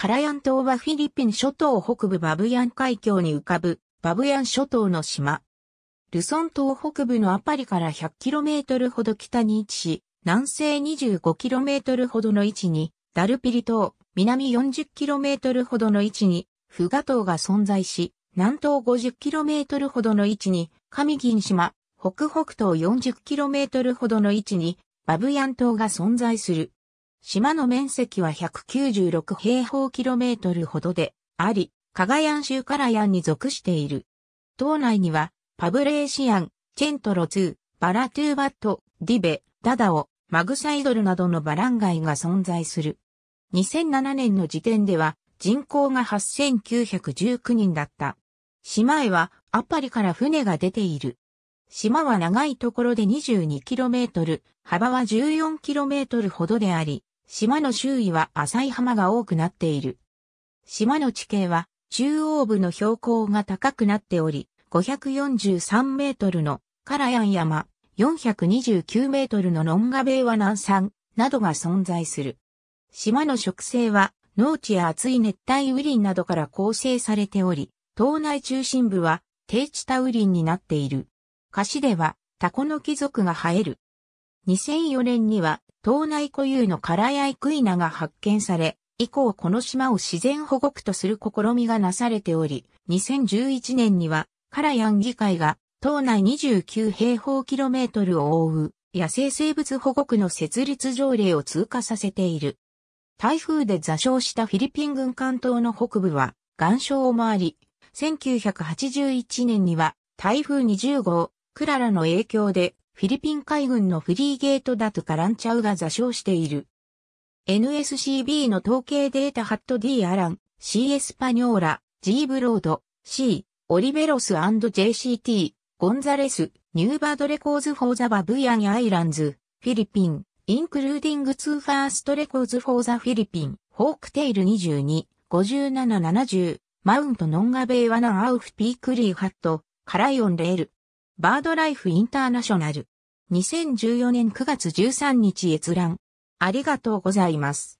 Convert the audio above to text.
カラヤン島はフィリピン諸島北部バブヤン海峡に浮かぶバブヤン諸島の島。ルソン島北部のアパリから 100km ほど北に位置し、南西 25km ほどの位置にダルピリ島、南 40km ほどの位置にフガ島が存在し、南東 50km ほどの位置に上銀島、北北東 40km ほどの位置にバブヤン島が存在する。島の面積は196平方キロメートルほどであり、カガヤン州カラヤンに属している。島内には、パブレーシアン、チェントロツー、バラトゥーバット、ディベ、ダダオ、マグサイドルなどのバラン街が存在する。2007年の時点では人口が8919人だった。島へはアパリから船が出ている。島は長いところで 22km、幅は 14km ほどであり、島の周囲は浅い浜が多くなっている。島の地形は中央部の標高が高くなっており、543メートルのカラヤン山、429メートルのノンガベイワ南山などが存在する。島の植生は農地や厚い熱帯雨林などから構成されており、島内中心部は低地多雨林になっている。歌詞ではタコの貴族が生える。2004年には島内固有のカラヤイクイナが発見され、以降この島を自然保護区とする試みがなされており、2011年にはカラヤン議会が島内29平方キロメートルを覆う野生生物保護区の設立条例を通過させている。台風で座礁したフィリピン軍艦島の北部は岩礁を回り、1981年には台風20号、クララの影響でフィリピン海軍のフリーゲートダトカランチャウが座礁している。NSCB の統計データハット D アラン、C エスパニョーラ、G ブロード、C、オリベロス &JCT、ゴンザレス、ニューバードレコーズフォーザバブイアンアイランズ、フィリピン、インクルーディングツーファーストレコーズフォーザフィリピン、ホークテイル22、5770、マウントノンガベイワナアウフピークリーハット、カライオンレール。バードライフインターナショナル。2014年9月13日閲覧。ありがとうございます。